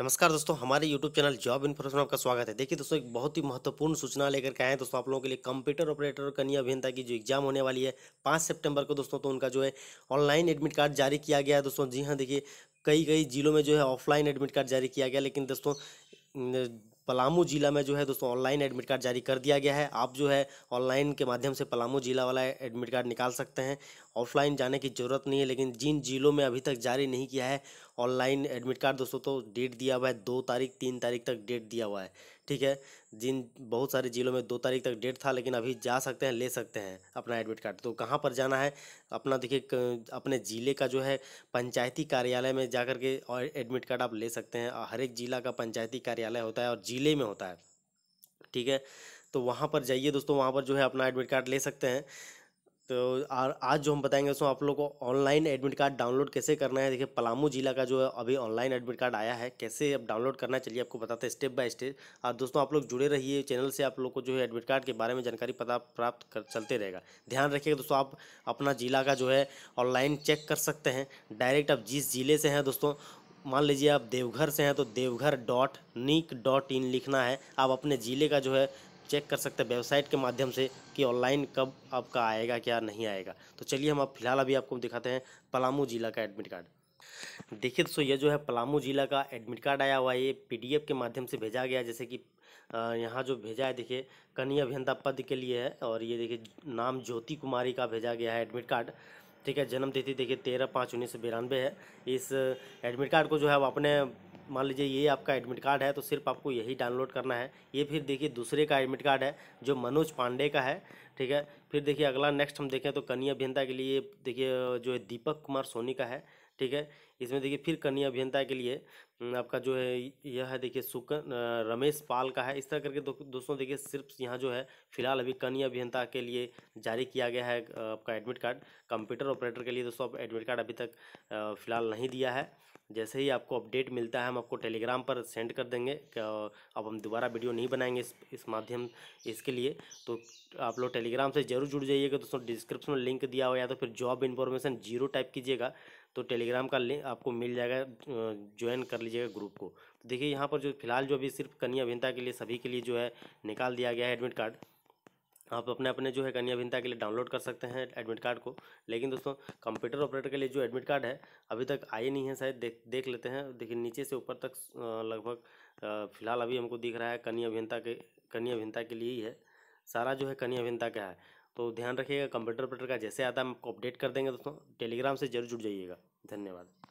नमस्कार दोस्तों हमारे YouTube चैनल जॉब इन्फॉर्मेशन आपका स्वागत है देखिए दोस्तों एक बहुत ही महत्वपूर्ण सूचना लेकर के आए हैं दोस्तों आप लोगों के लिए कंप्यूटर ऑपरेटर और कन्या अभियंता की जो एग्जाम होने वाली है पाँच सितंबर को दोस्तों तो उनका जो है ऑनलाइन एडमिट कार्ड जारी किया गया है दोस्तों जी हाँ देखिए कई कई जिलों में जो है ऑफलाइन एडमिट कार्ड जारी किया गया लेकिन दोस्तों पलामू ज़िला में जो है दोस्तों ऑनलाइन एडमिट कार्ड जारी कर दिया गया है आप जो है ऑनलाइन के माध्यम से पलामू ज़िला वाला एडमिट कार्ड निकाल सकते हैं ऑफलाइन जाने की ज़रूरत नहीं है लेकिन जिन ज़िलों में अभी तक जारी नहीं किया है ऑनलाइन एडमिट कार्ड दोस्तों तो डेट दिया हुआ है दो तारीख तीन तारीख तक डेट दिया हुआ है ठीक है जिन बहुत सारे ज़िलों में दो तारीख तक डेट था लेकिन अभी जा सकते हैं ले सकते हैं अपना एडमिट कार्ड तो कहाँ पर जाना है अपना देखिए अपने ज़िले का जो है पंचायती कार्यालय में जा के और एडमिट कार्ड आप ले सकते हैं हर एक ज़िला का पंचायती कार्यालय होता है और ज़िले में होता है ठीक है तो वहाँ पर जाइए दोस्तों वहाँ पर जो है अपना एडमिट कार्ड ले सकते हैं तो आज जो हम बताएंगे उसमें आप लोग को ऑनलाइन एडमिट कार्ड डाउनलोड कैसे करना है देखिए पलामू जिला का जो है अभी ऑनलाइन एडमिट कार्ड आया है कैसे अब डाउनलोड करना है चलिए आपको बताते हैं स्टेप बाय स्टेप आप दोस्तों आप लोग जुड़े रहिए चैनल से आप लोग को जो है एडमिट कार्ड के बारे में जानकारी पता प्राप्त कर चलते रहेगा ध्यान रखिएगा दोस्तों आप अपना ज़िला का जो है ऑनलाइन चेक कर सकते हैं डायरेक्ट आप जिस ज़िले से हैं दोस्तों मान लीजिए आप देवघर से हैं तो Deoghar dot nic dot in लिखना है आप अपने ज़िले का जो है चेक कर सकते हैं वेबसाइट के माध्यम से कि ऑनलाइन कब आपका आएगा क्या नहीं आएगा तो चलिए हम आप फिलहाल अभी आपको दिखाते हैं पलामू ज़िला का एडमिट कार्ड देखिए दोस्तों ये जो है पलामू ज़िला का एडमिट कार्ड आया हुआ है ये पीडीएफ के माध्यम से भेजा गया जैसे कि यहाँ जो भेजा है देखिए कन्या अभियंता पद के लिए है और ये देखिए नाम ज्योति कुमारी का भेजा गया है एडमिट कार्ड ठीक है जन्म तिथि देखिए तेरह पाँच उन्नीस सौ बिरानवे है इस एडमिट कार्ड को जो है वो अपने मान लीजिए ये आपका एडमिट कार्ड है तो सिर्फ आपको यही डाउनलोड करना है ये फिर देखिए दूसरे का एडमिट कार्ड है जो मनोज पांडे का है ठीक है फिर देखिए अगला नेक्स्ट हम देखें तो कन्या अभियंता के लिए देखिए जो दीपक कुमार सोनी का है ठीक है इसमें देखिए फिर कन्या अभियंता के लिए हम्म, आपका जो है यह है देखिए सुकन रमेश पाल का है इस तरह करके दो, दोस्तों देखिए सिर्फ यहाँ जो है फिलहाल अभी कन्या अभियंता के लिए जारी किया गया है आपका एडमिट कार्ड कंप्यूटर ऑपरेटर के लिए दोस्तों आप एडमिट कार्ड अभी तक फिलहाल नहीं दिया है जैसे ही आपको अपडेट मिलता है हम आपको टेलीग्राम पर सेंड कर देंगे अब हम दोबारा वीडियो नहीं बनाएंगे इस इस माध्यम इसके लिए तो आप लोग टेलीग्राम से जरूर जुड़ जाइएगा दोस्तों डिस्क्रिप्शन में लिंक दिया हुआ या तो फिर जॉब इन्फॉर्मेशन जीरो टाइप कीजिएगा तो टेलीग्राम का लिंक आपको मिल जाएगा ज्वाइन कर लीजिएगा ग्रुप को तो देखिए यहाँ पर जो फिलहाल जो अभी सिर्फ कन्या अभिनता के लिए सभी के लिए जो है निकाल दिया गया है एडमिट कार्ड आप अपने अपने जो है कन्या भिन्नता के लिए डाउनलोड कर सकते हैं एडमिट कार्ड को लेकिन दोस्तों कंप्यूटर ऑपरेटर के लिए जो एडमिट कार्ड है अभी तक आए नहीं है शायद देख देख लेते हैं देखिए नीचे से ऊपर तक लगभग फिलहाल अभी हमको दिख रहा है कन्या अभियंता के कन्या अभियंता के लिए ही है सारा जो है कन्या अभियंता का है तो ध्यान रखिएगा कंप्यूटर प्रिंटर का जैसे आता है हम आपको अपडेट कर देंगे दोस्तों टेलीग्राम से जरूर जुड़ जाइएगा धन्यवाद